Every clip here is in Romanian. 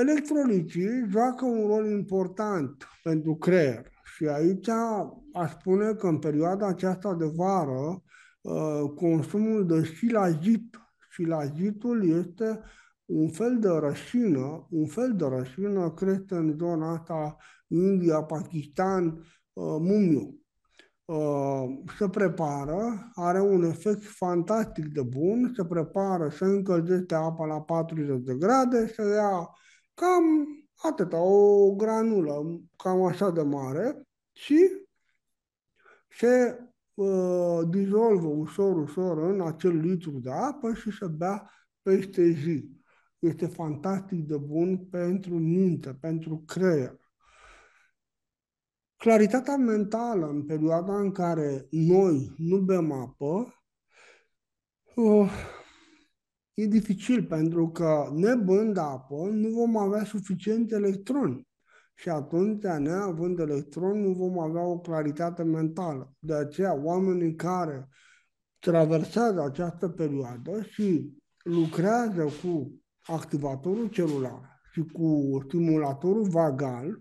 electrolicii joacă un rol important pentru creier și aici aș spune că în perioada aceasta de vară uh, consumul de silazit, silazitul este un fel de rășină, un fel de rășină crește în zona asta India, Pakistan, uh, Mumiu. Uh, se prepară, are un efect fantastic de bun, se prepară, se încălzește apa la 40 de grade, se ia Cam atâta, o granulă cam așa de mare și se uh, dizolvă ușor, ușor în acel litru de apă și se bea peste zi. Este fantastic de bun pentru minte, pentru creier. Claritatea mentală în perioada în care noi nu bem apă uh, e dificil pentru că nebând apă nu vom avea suficient electroni și atunci, neavând electroni, nu vom avea o claritate mentală. De aceea, oamenii care traversează această perioadă și lucrează cu activatorul celular și cu stimulatorul vagal,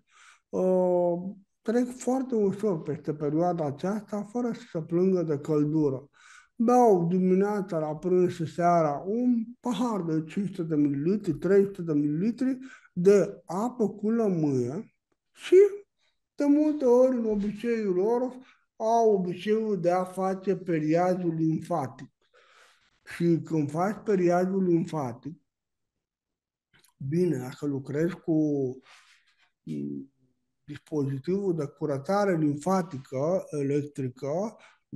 uh, trec foarte ușor peste perioada aceasta fără să se plângă de căldură beau dimineața la prânz și seara un pahar de 500 de mililitri, 300 de mililitri de apă cu lămâie și de multe ori în obiceiul lor au obiceiul de a face periajul limfatic. Și când faci periajul limfatic, bine, dacă lucrezi cu mm, dispozitivul de curățare limfatică electrică,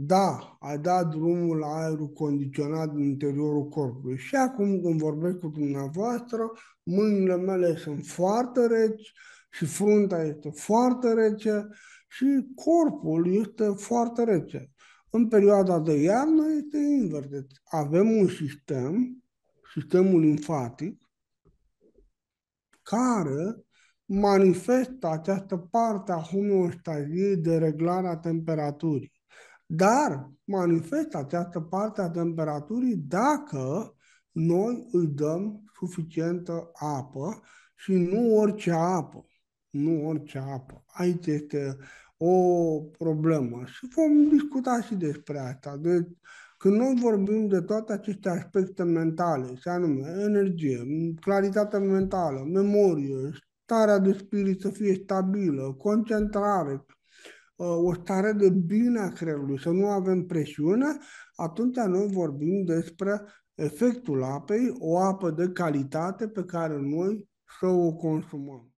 da, a dat drumul la aerul condiționat din interiorul corpului. Și acum când vorbesc cu dumneavoastră, mâinile mele sunt foarte reci și frunta este foarte rece și corpul este foarte rece. În perioada de iarnă este invers. Deci, avem un sistem, sistemul limfatic, care manifestă această parte a homeostaziei de reglarea temperaturii dar manifestă această parte a temperaturii dacă noi îi dăm suficientă apă și nu orice apă. Nu orice apă. Aici este o problemă și vom discuta și despre asta. Deci, când noi vorbim de toate aceste aspecte mentale, și anume energie, claritatea mentală, memorie, starea de spirit să fie stabilă, concentrare, Uh, o stare de bine a creierului, să nu avem presiune, atunci noi vorbim despre efectul apei, o apă de calitate pe care noi să o consumăm.